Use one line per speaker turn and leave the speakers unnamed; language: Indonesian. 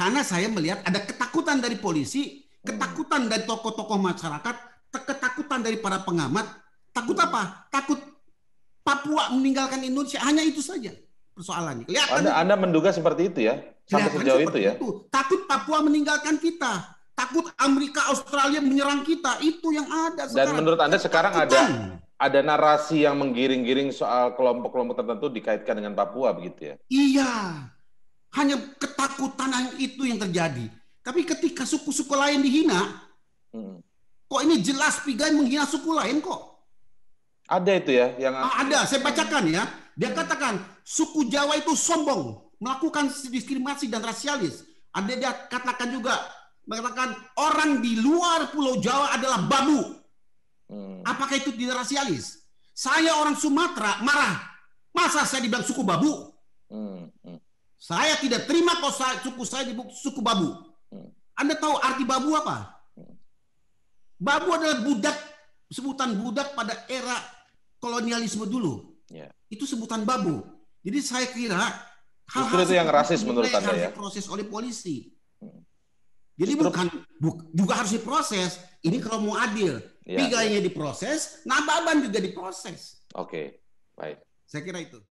Karena saya melihat ada ketakutan dari polisi, ketakutan dari tokoh-tokoh masyarakat, ketakutan dari para pengamat. Takut hmm. apa? Takut Papua meninggalkan Indonesia. Hanya itu saja
persoalannya. Kelihatan. Anda, anda menduga seperti itu ya? Sampai sejauh itu ya? Itu.
Takut Papua meninggalkan kita. Takut Amerika, Australia menyerang kita. Itu yang ada sekarang. Dan menurut
Anda sekarang ada ada narasi yang menggiring-giring soal kelompok-kelompok tertentu dikaitkan dengan Papua begitu ya?
Iya hanya ketakutan yang itu yang terjadi. Tapi ketika suku-suku lain dihina, hmm. kok ini jelas Pigai menghina suku lain kok? Ada itu ya yang ah, ada. Saya bacakan ya. Dia katakan suku Jawa itu sombong, melakukan diskriminasi dan rasialis. Ada dia katakan juga mengatakan orang di luar Pulau Jawa adalah babu. Hmm. Apakah itu tidak rasialis? Saya orang Sumatera marah. Masa saya dibilang suku babu?
Hmm. hmm.
Saya tidak terima kau suku saya di suku babu. Anda tahu arti babu apa? Babu adalah budak, sebutan budak pada era kolonialisme dulu. Yeah. Itu sebutan babu. Jadi saya kira
hal, -hal itu yang rasis menurut Anda harus ya.
Proses oleh polisi. Hmm. Jadi Justru... bukan bu, juga harus diproses. Ini kalau mau adil, yeah. piganya diproses, nababan juga diproses.
Oke, okay. baik. Saya kira itu.